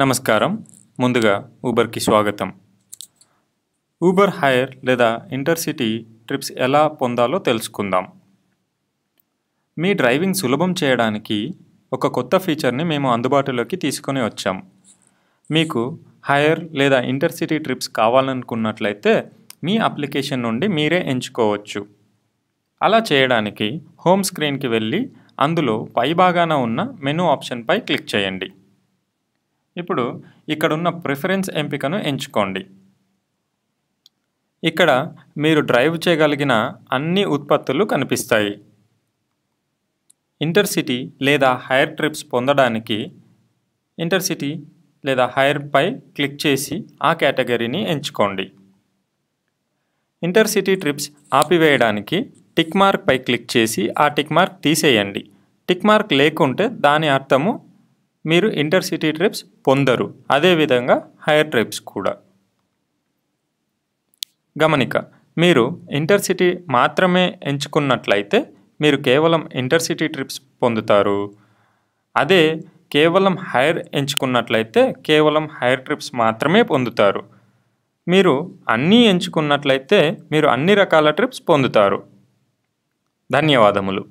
నమస్కారం ముందుగా ఊబర్కి స్వాగతం ఊబర్ హైర్ లేదా ఇంటర్సిటీ ట్రిప్స్ ఎలా పొందాలో తెలుసుకుందాం మీ డ్రైవింగ్ సులభం చేయడానికి ఒక కొత్త ఫీచర్ని మేము అందుబాటులోకి తీసుకొని వచ్చాం మీకు హైర్ లేదా ఇంటర్సిటీ ట్రిప్స్ కావాలనుకున్నట్లయితే మీ అప్లికేషన్ నుండి మీరే ఎంచుకోవచ్చు అలా చేయడానికి హోమ్ స్క్రీన్కి వెళ్ళి అందులో పైభాగాన ఉన్న మెనూ ఆప్షన్పై క్లిక్ చేయండి ఇప్పుడు ఇక్కడ ఉన్న ప్రిఫరెన్స్ ఎంపికను ఎంచుకోండి ఇక్కడ మీరు డ్రైవ్ చేయగలిగిన అన్ని ఉత్పత్తులు కనిపిస్తాయి ఇంటర్సిటీ లేదా హైర్ ట్రిప్స్ పొందడానికి ఇంటర్సిటీ లేదా హైర్పై క్లిక్ చేసి ఆ కేటగిరీని ఎంచుకోండి ఇంటర్సిటీ ట్రిప్స్ ఆపివేయడానికి టిక్ మార్క్పై క్లిక్ చేసి ఆ టిక్ మార్క్ తీసేయండి టిక్ మార్క్ లేకుంటే దాని అర్థము మీరు ఇంటర్సిటీ ట్రిప్స్ పొందరు అదేవిధంగా హైయర్ ట్రిప్స్ కూడా గమనిక మీరు ఇంటర్సిటీ మాత్రమే ఎంచుకున్నట్లయితే మీరు కేవలం ఇంటర్సిటీ ట్రిప్స్ పొందుతారు అదే కేవలం హైర్ ఎంచుకున్నట్లయితే కేవలం హైర్ ట్రిప్స్ మాత్రమే పొందుతారు మీరు అన్నీ ఎంచుకున్నట్లయితే మీరు అన్ని రకాల ట్రిప్స్ పొందుతారు ధన్యవాదములు